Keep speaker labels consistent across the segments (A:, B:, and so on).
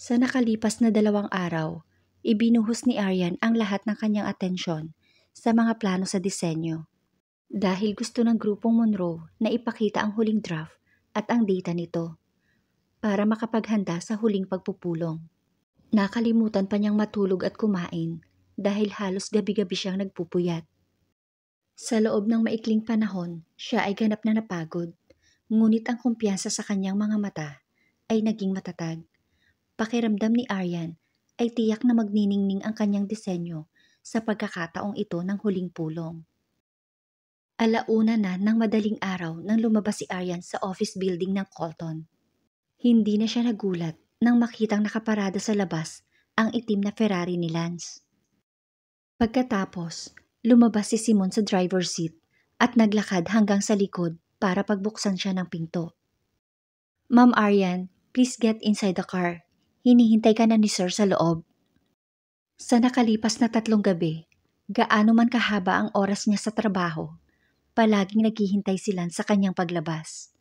A: Sa nakalipas na dalawang araw, ibinuhos ni Aryan ang lahat ng kanyang atensyon sa mga plano sa disenyo. Dahil gusto ng grupong Monroe na ipakita ang huling draft at ang data nito para makapaghanda sa huling pagpupulong. Nakalimutan pa niyang matulog at kumain dahil halos gabi-gabi siyang nagpupuyat. Sa loob ng maikling panahon, siya ay ganap na napagod, ngunit ang kumpiyansa sa kanyang mga mata ay naging matatag pakiramdam ni Aryan ay tiyak na magniningning ang kanyang disenyo sa pagkakataong ito ng huling pulong. Alauna na ng madaling araw nang lumabas si Aryan sa office building ng Colton. Hindi na siya nagulat nang makitang nakaparada sa labas ang itim na Ferrari ni Lance. Pagkatapos, lumabas si Simon sa driver's seat at naglakad hanggang sa likod para pagbuksan siya ng pinto. Ma'am Aryan, please get inside the car hinihintay ka na ni Sir sa loob. Sa nakalipas na tatlong gabi, gaano man kahaba ang oras niya sa trabaho, palaging naghihintay silan sa kanyang paglabas.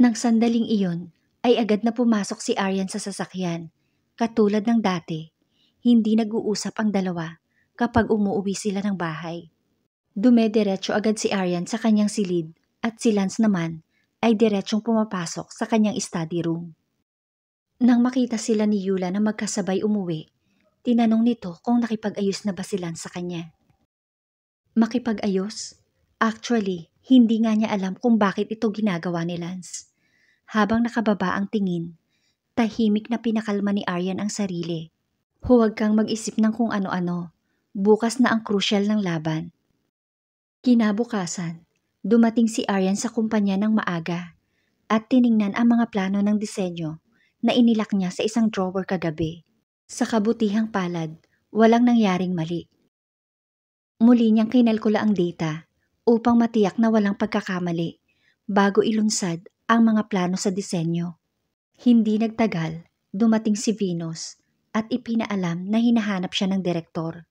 A: Nang sandaling iyon, ay agad na pumasok si Aryan sa sasakyan. Katulad ng dati, hindi nag-uusap ang dalawa kapag umuwi sila ng bahay. Dumediretso agad si Aryan sa kanyang silid at si Lance naman ay diretsyong pumapasok sa kanyang study room. Nang makita sila ni Yula na magkasabay umuwi, tinanong nito kung nakipag-ayos na ba silan sa kanya. Makipag-ayos? Actually, hindi nga niya alam kung bakit ito ginagawa ni Lance. Habang nakababa ang tingin, tahimik na pinakalma ni Aryan ang sarili. Huwag kang mag-isip ng kung ano-ano. Bukas na ang crucial ng laban. Kinabukasan, dumating si Aryan sa kumpanya ng maaga at tiningnan ang mga plano ng disenyo na inilak niya sa isang drawer kagabi. Sa kabutihang palad, walang nangyaring mali. Muli niyang kinalkula ang data upang matiyak na walang pagkakamali bago ilunsad ang mga plano sa disenyo. Hindi nagtagal, dumating si Venus at ipinaalam na hinahanap siya ng direktor.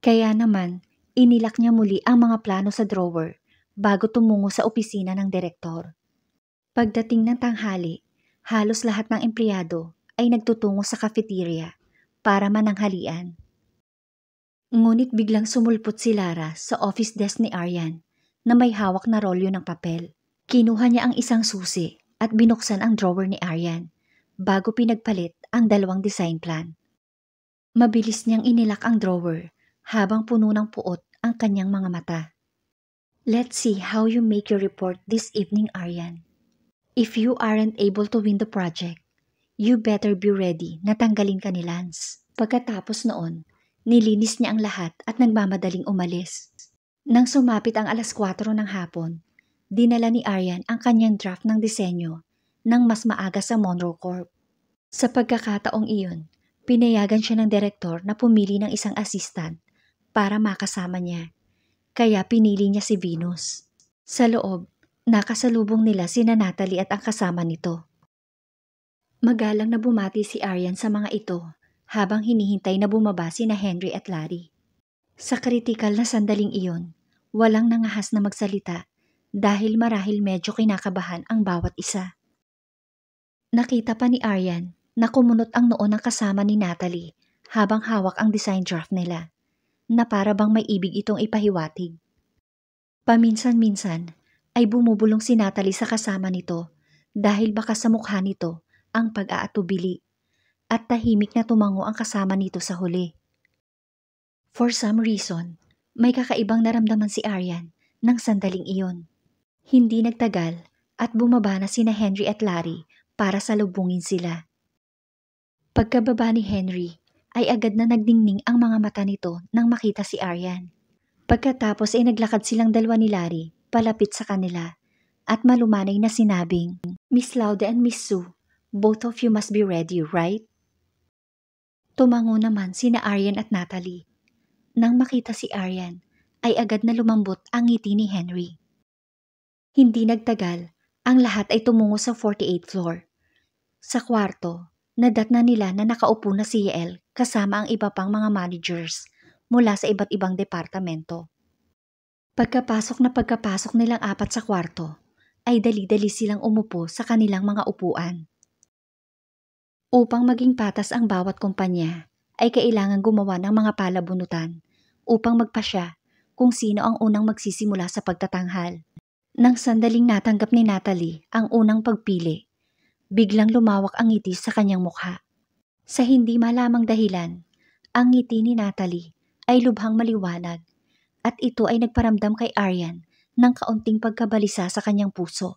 A: Kaya naman, inilak niya muli ang mga plano sa drawer bago tumungo sa opisina ng direktor. Pagdating ng tanghali, halos lahat ng empleyado ay nagtutungo sa cafeteria para mananghalian. Ngunit biglang sumulpot si Lara sa office desk ni Aryan na may hawak na rolyo ng papel. Kinuha niya ang isang susi at binuksan ang drawer ni Aryan bago pinagpalit ang dalawang design plan. Mabilis niyang inilak ang drawer habang puno ng puot ang kanyang mga mata. Let's see how you make your report this evening, Aryan. If you aren't able to win the project, you better be ready na tanggalin ka ni Lance. Pagkatapos noon, nilinis niya ang lahat at nagmamadaling umalis. Nang sumapit ang alas 4 ng hapon, dinala ni Aryan ang kanyang draft ng disenyo ng mas maaga sa Monroe Corp. Sa pagkakataong iyon, pinayagan siya ng direktor na pumili ng isang assistant para makasama niya. Kaya pinili niya si Venus. Sa loob, Nakasalubong nila si Natalie at ang kasama nito. Magalang na bumati si Aryan sa mga ito habang hinihintay na bumaba sina Henry at Larry. Sa kritikal na sandaling iyon, walang nangahas na magsalita dahil marahil medyo kinakabahan ang bawat isa. Nakita pa ni Aryan na kumunot ang noon ng kasama ni Natalie habang hawak ang design draft nila na para bang may ibig itong ipahiwatig. Paminsan-minsan, ay bumubulong si Natalie sa kasama nito dahil baka sa mukha nito ang pag-aatubili at tahimik na tumango ang kasama nito sa huli. For some reason, may kakaibang naramdaman si Aryan ng sandaling iyon. Hindi nagtagal at bumaba na sina Henry at Larry para salubungin sila. Pagkababa ni Henry ay agad na nagdingning ang mga mata nito nang makita si Aryan. Pagkatapos ay naglakad silang dalawa ni Larry palapit sa kanila at malumanay na sinabing, Miss Laude and Miss Sue, both of you must be ready, right? Tumango naman sina Aryan at Natalie. Nang makita si Aryan, ay agad na lumambot ang ngiti ni Henry. Hindi nagtagal, ang lahat ay tumungo sa 48th floor. Sa kwarto, nadatna nila na nakaupo na si Yael kasama ang iba pang mga managers mula sa iba't ibang departamento. Pagkapasok na pagkapasok nilang apat sa kwarto, ay dali-dali silang umupo sa kanilang mga upuan. Upang maging patas ang bawat kumpanya, ay kailangan gumawa ng mga palabunutan upang magpasya kung sino ang unang magsisimula sa pagtatanghal. Nang sandaling natanggap ni Natalie ang unang pagpili, biglang lumawak ang ngiti sa kanyang mukha. Sa hindi malamang dahilan, ang ngiti ni Natalie ay lubhang maliwanag at ito ay nagparamdam kay Aryan ng kaunting pagkabalisa sa kanyang puso.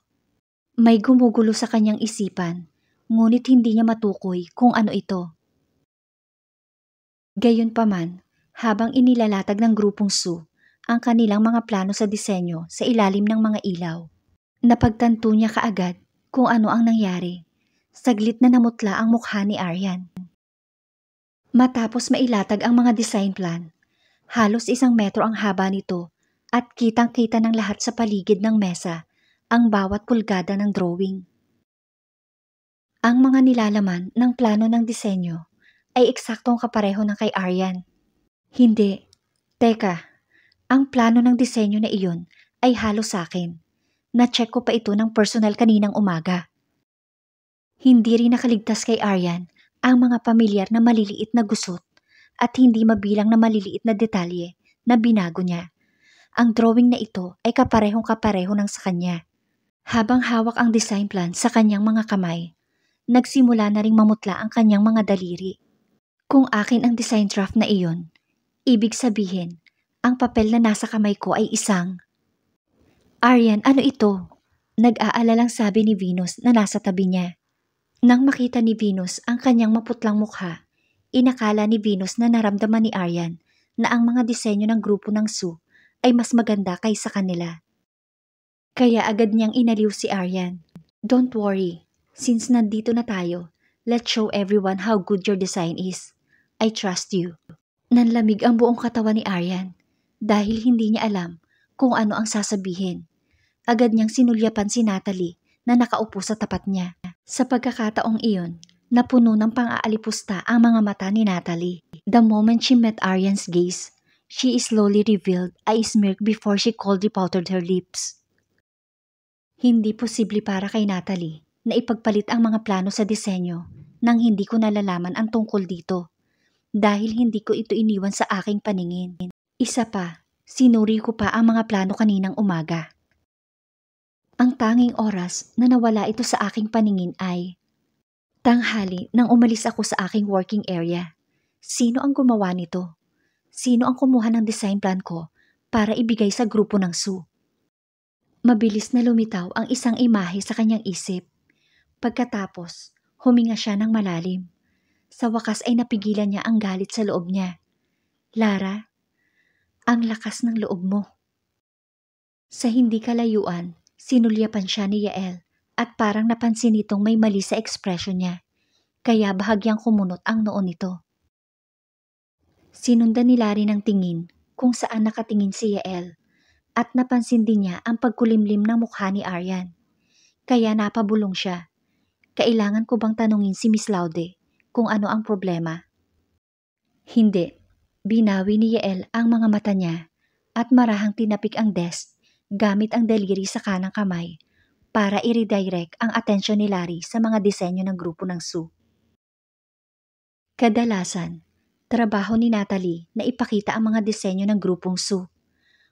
A: May gumugulo sa kanyang isipan, ngunit hindi niya matukoy kung ano ito. Gayunpaman, habang inilalatag ng grupong Su ang kanilang mga plano sa disenyo sa ilalim ng mga ilaw, napagtanto niya kaagad kung ano ang nangyari. Saglit na namutla ang mukha ni Aryan. Matapos mailatag ang mga design plan, Halos isang metro ang haba nito at kitang-kita ng lahat sa paligid ng mesa ang bawat pulgada ng drawing. Ang mga nilalaman ng plano ng disenyo ay eksaktong kapareho ng kay Aryan. Hindi. Teka, ang plano ng disenyo na iyon ay halos sa akin. Na-check ko pa ito ng personal kaninang umaga. Hindi rin nakaligtas kay Aryan ang mga pamilyar na maliliit na gusot at hindi mabilang na maliliit na detalye na binago niya. Ang drawing na ito ay kaparehong kapareho ng sa kanya. Habang hawak ang design plan sa kanyang mga kamay, nagsimula na ring mamutla ang kanyang mga daliri. Kung akin ang design draft na iyon, ibig sabihin, ang papel na nasa kamay ko ay isang. Aryan, ano ito? Nag-aalalang sabi ni Venus na nasa tabi niya. Nang makita ni Venus ang kanyang maputlang mukha, Inakala ni Venus na naramdaman ni Aryan na ang mga disenyo ng grupo ng Sue ay mas maganda kaysa kanila. Kaya agad niyang inaliw si Aryan. Don't worry, since nandito na tayo, let's show everyone how good your design is. I trust you. Nanlamig ang buong katawan ni Aryan dahil hindi niya alam kung ano ang sasabihin. Agad niyang sinulyapan si Natalie na nakaupo sa tapat niya. Sa pagkakataong iyon, Napuno ng pang-aalipusta ang mga mata ni Natalie. The moment she met Aryan's gaze, she slowly revealed a smirk before she coldly powdered her lips. Hindi posible para kay Natalie na ipagpalit ang mga plano sa disenyo nang hindi ko nalalaman ang tungkol dito dahil hindi ko ito iniwan sa aking paningin. Isa pa, sinuri ko pa ang mga plano kaninang umaga. Ang tanging oras na nawala ito sa aking paningin ay Tanghali nang umalis ako sa aking working area. Sino ang gumawa nito? Sino ang kumuha ng design plan ko para ibigay sa grupo ng Sue? Mabilis na lumitaw ang isang imahe sa kanyang isip. Pagkatapos, huminga siya ng malalim. Sa wakas ay napigilan niya ang galit sa loob niya. Lara, ang lakas ng loob mo. Sa hindi kalayuan, sinulyapan siya ni Yael at parang napansin nitong may mali sa ekspresyon niya, kaya bahagyang kumunot ang noon nito. Sinundan ni Larry ng tingin kung saan nakatingin si Yael at napansin din niya ang pagkulimlim ng mukha ni Aryan. Kaya napabulong siya. Kailangan ko bang tanungin si Miss Laude kung ano ang problema? Hindi. Binawi ni Yael ang mga mata niya at marahang tinapik ang desk gamit ang daliri sa kanang kamay para i-redirect ang atensyon ni Larry sa mga disenyo ng grupo ng Sue. Kadalasan, trabaho ni Natalie na ipakita ang mga disenyo ng grupong Sue.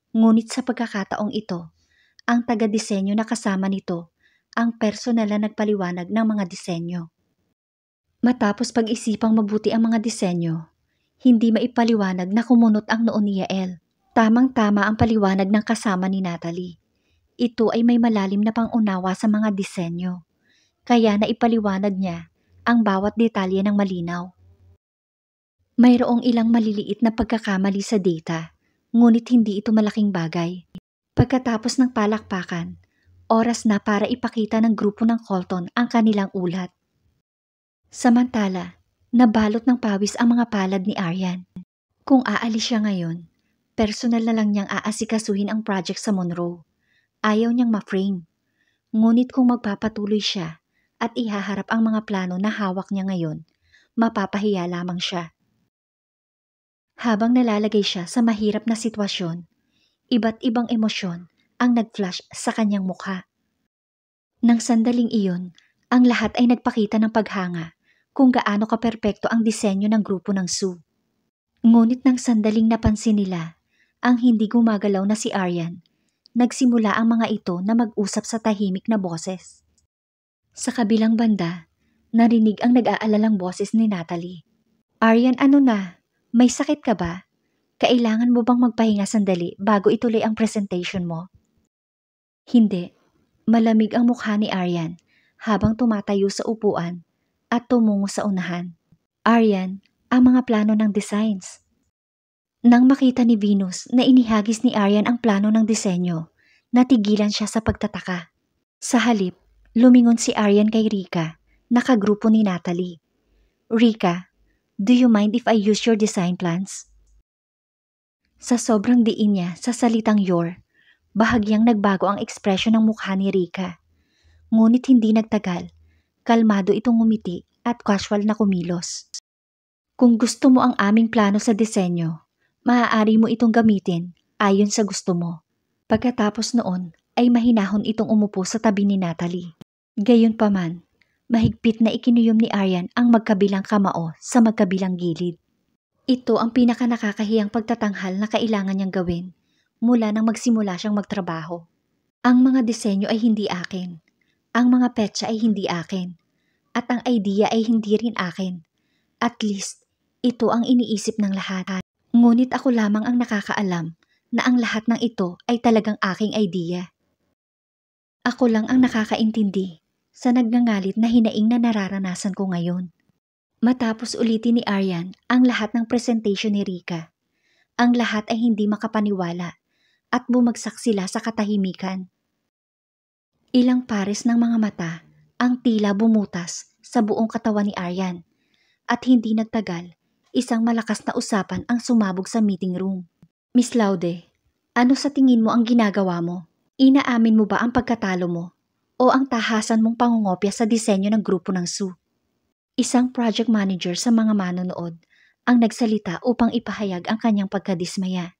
A: Ngunit sa pagkakataong ito, ang taga-disenyo na kasama nito ang personal na nagpaliwanag ng mga disenyo. Matapos pag-isipang mabuti ang mga disenyo, hindi maipaliwanag na kumunot ang noon ni Yael. Tamang-tama ang paliwanag ng kasama ni Natalie. Ito ay may malalim na pangunawa sa mga disenyo, kaya naipaliwanag niya ang bawat detalye ng malinaw. Mayroong ilang maliliit na pagkakamali sa data, ngunit hindi ito malaking bagay. Pagkatapos ng palakpakan, oras na para ipakita ng grupo ng Colton ang kanilang ulat. Samantala, nabalot ng pawis ang mga palad ni Aryan. Kung aalis siya ngayon, personal na lang niyang aasikasuhin ang project sa Monroe. Ayaw niyang ma-frame. Ngunit kung magpapatuloy siya at ihaharap ang mga plano na hawak niya ngayon, mapapahiya lamang siya. Habang nalalagay siya sa mahirap na sitwasyon, iba't ibang emosyon ang nag-flash sa kanyang mukha. Nang sandaling iyon, ang lahat ay nagpakita ng paghanga kung gaano kaperpekto ang disenyo ng grupo ng Sue. Ngunit nang sandaling napansin nila ang hindi gumagalaw na si Aryan nagsimula ang mga ito na mag-usap sa tahimik na boses. Sa kabilang banda, narinig ang nag-aalalang boses ni Natalie. Aryan, ano na? May sakit ka ba? Kailangan mo bang magpahinga sandali bago ituloy ang presentation mo? Hindi. Malamig ang mukha ni Aryan habang tumatayo sa upuan at tumungo sa unahan. Aryan, ang mga plano ng designs. Nang makita ni Venus na inihagis ni Arian ang plano ng disenyo, natigilan siya sa pagtataka. Sa halip, lumingon si Arian kay Rika, nakagrupo ni Natalie. Rika, do you mind if I use your design plans? Sa sobrang diin niya sa salitang your, bahagyang nagbago ang ekspresyon ng mukha ni Rika. Ngunit hindi nagtagal, kalmado itong umiti at casual na kumilos. Kung gusto mo ang aming plano sa disenyo, Maaari mo itong gamitin ayon sa gusto mo. Pagkatapos noon ay mahinahon itong umupo sa tabi ni Natalie. Gayunpaman, mahigpit na ikinuyom ni Aryan ang magkabilang kamao sa magkabilang gilid. Ito ang pinakanakakahiyang pagtatanghal na kailangan niyang gawin mula nang magsimula siyang magtrabaho. Ang mga disenyo ay hindi akin. Ang mga petsa ay hindi akin. At ang idea ay hindi rin akin. At least, ito ang iniisip ng lahat. Ngunit ako lamang ang nakakaalam na ang lahat ng ito ay talagang aking idea. Ako lang ang nakakaintindi sa nagngangalit na hinaing na nararanasan ko ngayon. Matapos ulitin ni Aryan ang lahat ng presentation ni Rika. Ang lahat ay hindi makapaniwala at bumagsak sila sa katahimikan. Ilang pares ng mga mata ang tila bumutas sa buong katawan ni Aryan at hindi nagtagal isang malakas na usapan ang sumabog sa meeting room. Miss Laude, ano sa tingin mo ang ginagawa mo? Inaamin mo ba ang pagkatalo mo? O ang tahasan mong pangungopya sa disenyo ng grupo ng Su? Isang project manager sa mga manonood ang nagsalita upang ipahayag ang kanyang pagkadismaya.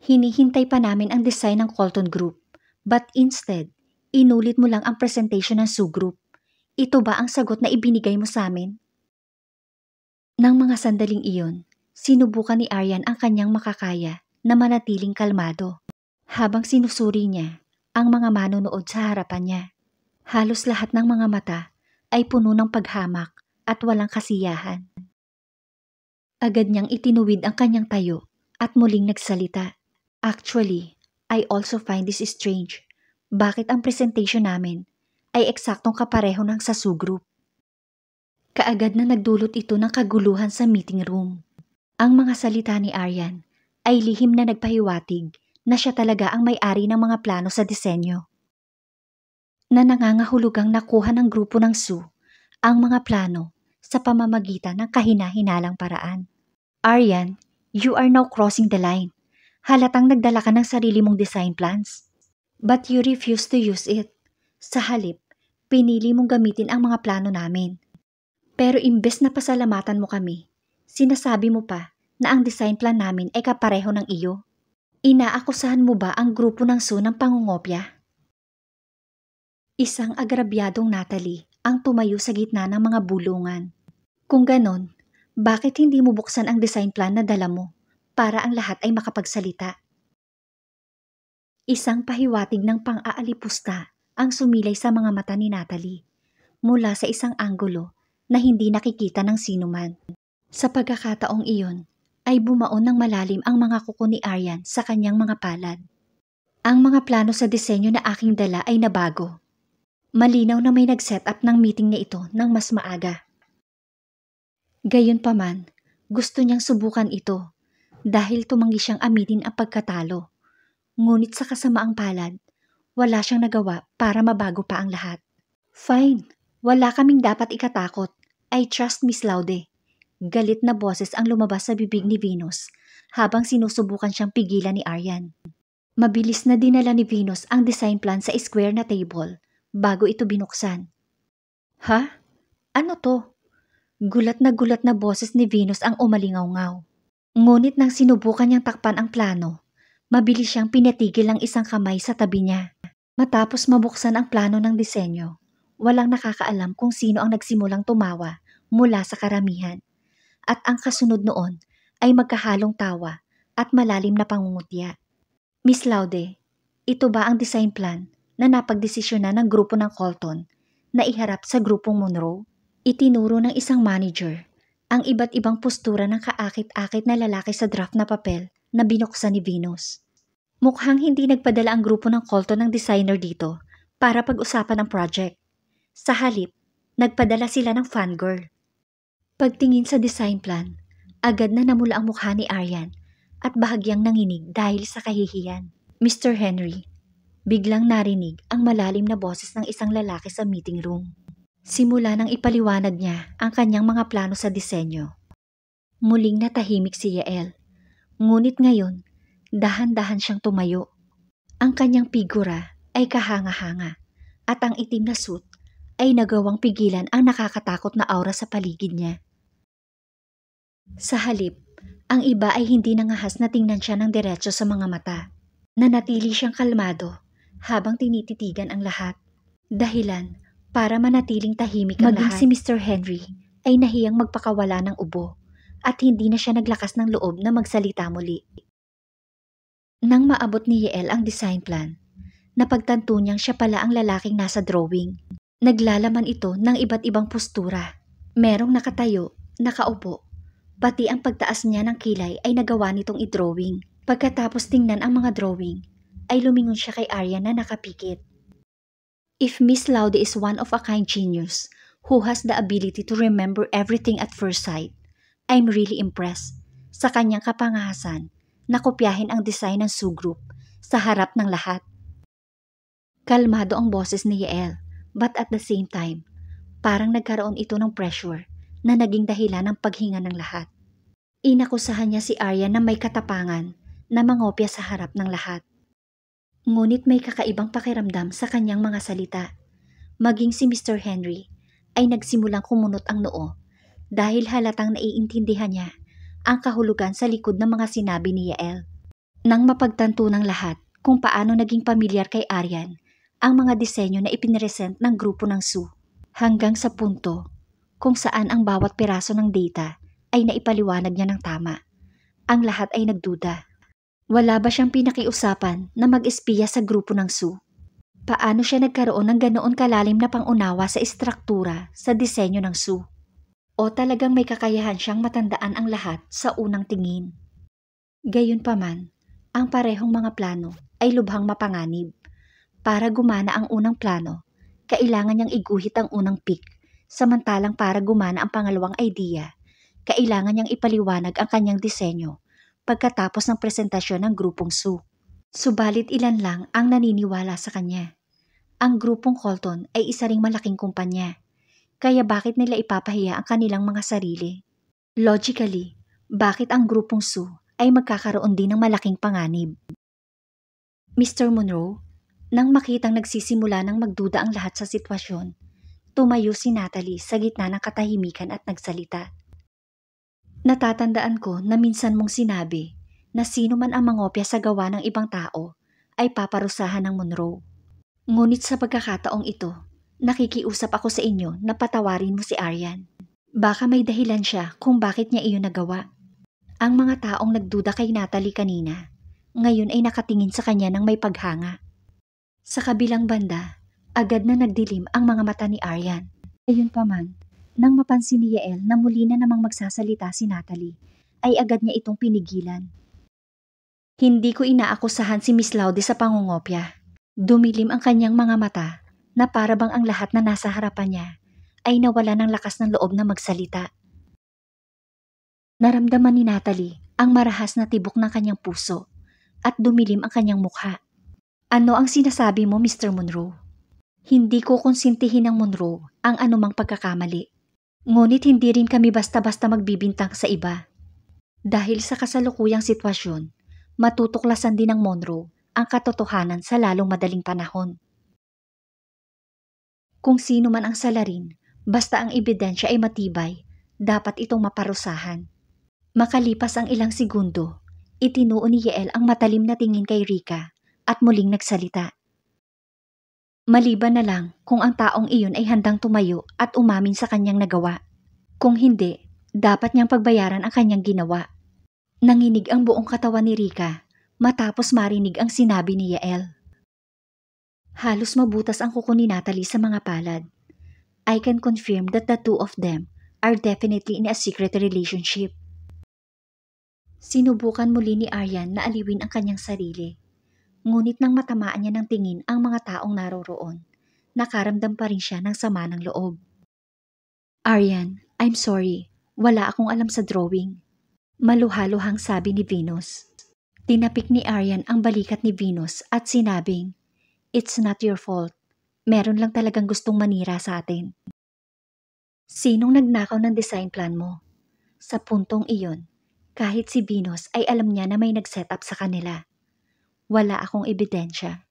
A: Hinihintay pa namin ang design ng Colton Group, but instead, inulit mo lang ang presentation ng Su Group. Ito ba ang sagot na ibinigay mo sa amin? Nang mga sandaling iyon, sinubukan ni Aryan ang kanyang makakaya na manatiling kalmado. Habang sinusuri niya ang mga manonood sa harapan niya, halos lahat ng mga mata ay puno ng paghamak at walang kasiyahan. Agad niyang itinuwid ang kanyang tayo at muling nagsalita. Actually, I also find this strange. Bakit ang presentation namin ay eksaktong kapareho ng sa Group? kaagad na nagdulot ito ng kaguluhan sa meeting room. Ang mga salita ni Aryan ay lihim na nagpahiwatig na siya talaga ang may-ari ng mga plano sa disenyo. Na nangangahulugang nakuha ng grupo ng Su ang mga plano sa pamamagitan ng kahinahinalang paraan. Aryan, you are now crossing the line. Halatang nagdala ka ng sarili mong design plans. But you refuse to use it. Sa halip, pinili mong gamitin ang mga plano namin pero imbes na pasalamatan mo kami, sinasabi mo pa na ang design plan namin ay kapareho ng iyo. Inaakusahan mo ba ang grupo ng Su ng pangungopya? Isang agrabyadong Natalie ang tumayo sa gitna ng mga bulungan. Kung ganon, bakit hindi mo buksan ang design plan na dala mo para ang lahat ay makapagsalita? Isang pahiwatig ng pang-aalipusta ang sumilay sa mga mata ni Natalie mula sa isang anggulo na hindi nakikita ng sinuman. Sa pagkakataong iyon, ay bumaon ng malalim ang mga kuko ni Aryan sa kanyang mga palad. Ang mga plano sa disenyo na aking dala ay nabago. Malinaw na may nag-set up ng meeting na ito ng mas maaga. Gayunpaman, gusto niyang subukan ito dahil tumanggi siyang aminin ang pagkatalo. Ngunit sa kasamaang palad, wala siyang nagawa para mabago pa ang lahat. Fine, wala kaming dapat ikatakot. I trust Miss Laude. Galit na boses ang lumabas sa bibig ni Venus habang sinusubukan siyang pigilan ni Aryan. Mabilis na dinala ni Venus ang design plan sa square na table bago ito binuksan. Ha? Ano to? Gulat na gulat na boses ni Venus ang umalingaw-ngaw. Ngunit nang sinubukan niyang takpan ang plano, mabilis siyang pinatigil ang isang kamay sa tabi niya. Matapos mabuksan ang plano ng disenyo, walang nakakaalam kung sino ang nagsimulang tumawa mula sa karamihan. At ang kasunod noon ay magkahalong tawa at malalim na pangungutya. Miss Laude, ito ba ang design plan na napagdesisyonan ng grupo ng Colton na iharap sa grupong Monroe? Itinuro ng isang manager ang iba't ibang postura ng kaakit-akit na lalaki sa draft na papel na binuksan ni Venus. Mukhang hindi nagpadala ang grupo ng Colton ng designer dito para pag-usapan ang project. Sa halip, nagpadala sila ng fangirl. Pagtingin sa design plan, agad na namula ang mukha ni Aryan at bahagyang nanginig dahil sa kahihiyan. Mr. Henry, biglang narinig ang malalim na boses ng isang lalaki sa meeting room. Simula nang ipaliwanag niya ang kanyang mga plano sa disenyo. Muling natahimik si Yael. Ngunit ngayon, dahan-dahan siyang tumayo. Ang kanyang figura ay kahanga-hanga at ang itim na suit ay nagawang pigilan ang nakakatakot na aura sa paligid niya. Sa halip, ang iba ay hindi nangahas na tingnan siya ng diretso sa mga mata. Nanatili siyang kalmado habang tinititigan ang lahat. Dahilan para manatiling tahimik ang Maging lahat. Maging si Mr. Henry ay nahiyang magpakawala ng ubo at hindi na siya naglakas ng loob na magsalita muli. Nang maabot ni Yael ang design plan, napagtanto niyang siya pala ang lalaking nasa drawing. Naglalaman ito ng iba't ibang postura. Merong nakatayo, nakaupo. Pati ang pagtaas niya ng kilay ay nagawa nitong i-drawing. Pagkatapos tingnan ang mga drawing, ay lumingon siya kay Arya na nakapikit. If Miss Laude is one of a kind genius who has the ability to remember everything at first sight, I'm really impressed sa kanyang kapangahasan na kopyahin ang design ng Su Group sa harap ng lahat. Kalmado ang boses ni Yael But at the same time, parang nagkaroon ito ng pressure na naging dahilan ng paghinga ng lahat. Inakusahan niya si Arya na may katapangan na mangopya sa harap ng lahat. Ngunit may kakaibang pakiramdam sa kanyang mga salita. Maging si Mr. Henry ay nagsimulang kumunot ang noo dahil halatang naiintindihan niya ang kahulugan sa likod ng mga sinabi ni Yael. Nang mapagtanto ng lahat kung paano naging pamilyar kay Aryan ang mga disenyo na ipinresent ng grupo ng SU hanggang sa punto kung saan ang bawat piraso ng data ay naipaliwanag niya ng tama. Ang lahat ay nagduda. Wala ba siyang pinakiusapan na mag-espiya sa grupo ng SU? Paano siya nagkaroon ng ganoon kalalim na pangunawa sa istruktura sa disenyo ng SU? O talagang may kakayahan siyang matandaan ang lahat sa unang tingin? Gayunpaman, ang parehong mga plano ay lubhang mapanganib para gumana ang unang plano, kailangan niyang iguhit ang unang pick, samantalang para gumana ang pangalawang idea, kailangan niyang ipaliwanag ang kanyang disenyo pagkatapos ng presentasyon ng grupong Su. Subalit ilan lang ang naniniwala sa kanya. Ang grupong Colton ay isa ring malaking kumpanya, kaya bakit nila ipapahiya ang kanilang mga sarili? Logically, bakit ang grupong Su ay magkakaroon din ng malaking panganib? Mr. Monroe, nang makitang nagsisimula ng magduda ang lahat sa sitwasyon, tumayo si Natalie sa gitna ng katahimikan at nagsalita. Natatandaan ko na minsan mong sinabi na sino man ang mangopya sa gawa ng ibang tao ay paparusahan ng Monroe. Ngunit sa pagkakataong ito, nakikiusap ako sa inyo na patawarin mo si Aryan. Baka may dahilan siya kung bakit niya iyon nagawa. Ang mga taong nagduda kay Natalie kanina, ngayon ay nakatingin sa kanya ng may paghanga. Sa kabilang banda, agad na nagdilim ang mga mata ni Aryan. Ayun pa man, nang mapansin ni Yael na muli na namang magsasalita si Natalie, ay agad niya itong pinigilan. Hindi ko inaakusahan si Miss Laude sa pangungopya. Dumilim ang kanyang mga mata na para bang ang lahat na nasa harapan niya ay nawala ng lakas ng loob na magsalita. Naramdaman ni Natalie ang marahas na tibok ng kanyang puso at dumilim ang kanyang mukha. Ano ang sinasabi mo, Mr. Monroe? Hindi ko konsintihin ng Monroe ang anumang pagkakamali. Ngunit hindi rin kami basta-basta magbibintang sa iba. Dahil sa kasalukuyang sitwasyon, matutuklasan din ng Monroe ang katotohanan sa lalong madaling panahon. Kung sino man ang salarin, basta ang ebidensya ay matibay, dapat itong maparusahan. Makalipas ang ilang segundo, itinuon ni Yael ang matalim na tingin kay Rika at muling nagsalita. Maliban na lang kung ang taong iyon ay handang tumayo at umamin sa kanyang nagawa. Kung hindi, dapat niyang pagbayaran ang kanyang ginawa. Nanginig ang buong katawan ni Rika matapos marinig ang sinabi ni Yael. Halos mabutas ang kuko ni Natalie sa mga palad. I can confirm that the two of them are definitely in a secret relationship. Sinubukan muli ni Aryan na aliwin ang kanyang sarili ngunit nang matamaan niya ng tingin ang mga taong naroroon, nakaramdam pa rin siya ng sama ng loob. Aryan, I'm sorry. Wala akong alam sa drawing. Maluhaluhang sabi ni Venus. Tinapik ni Aryan ang balikat ni Venus at sinabing, It's not your fault. Meron lang talagang gustong manira sa atin. Sinong nagnakaw ng design plan mo? Sa puntong iyon, kahit si Venus ay alam niya na may nag-set up sa kanila wala akong ebidensya.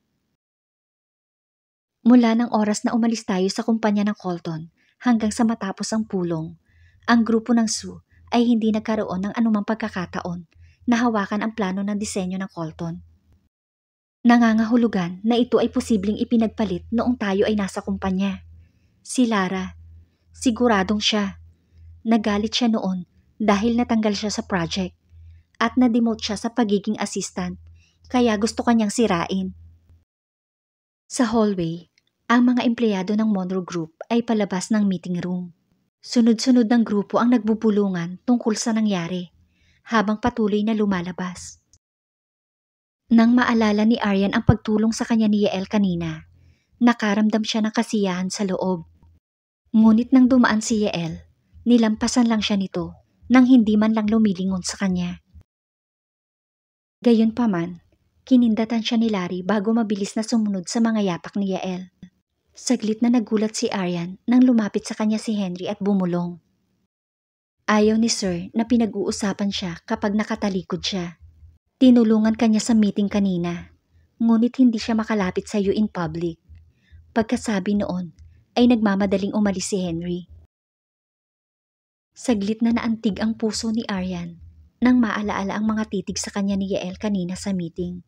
A: Mula ng oras na umalis tayo sa kumpanya ng Colton hanggang sa matapos ang pulong, ang grupo ng Sue ay hindi nagkaroon ng anumang pagkakataon na hawakan ang plano ng disenyo ng Colton. Nangangahulugan na ito ay posibleng ipinagpalit noong tayo ay nasa kumpanya. Si Lara, siguradong siya. Nagalit siya noon dahil natanggal siya sa project at na-demote siya sa pagiging assistant kaya gusto kanyang sirain. Sa hallway, ang mga empleyado ng Monroe Group ay palabas ng meeting room. Sunod-sunod ng grupo ang nagbubulungan tungkol sa nangyari habang patuloy na lumalabas. Nang maalala ni Aryan ang pagtulong sa kanya ni Yael kanina, nakaramdam siya ng kasiyahan sa loob. Ngunit nang dumaan si Yael, nilampasan lang siya nito nang hindi man lang lumilingon sa kanya. Gayunpaman, Kinindatan siya ni Larry bago mabilis na sumunod sa mga yapak ni Yael. Saglit na nagulat si Aryan nang lumapit sa kanya si Henry at bumulong. Ayaw ni Sir na pinag-uusapan siya kapag nakatalikod siya. Tinulungan kanya sa meeting kanina, ngunit hindi siya makalapit sa iyo in public. Pagkasabi noon, ay nagmamadaling umalis si Henry. Saglit na naantig ang puso ni Aryan nang maalaala ang mga titig sa kanya ni Yael kanina sa meeting.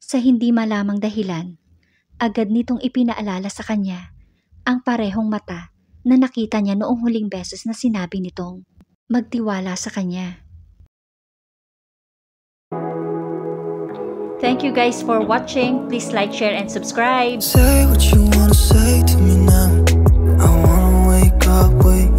A: Sa hindi malamang dahilan, agad nitong ipinaalala sa kanya ang parehong mata na nakita niya noong huling beses na sinabi nitong magtiwala sa kanya. Thank you guys for watching. Please like, share, and subscribe. Say what you wanna say to me now. I wanna wake up, wait.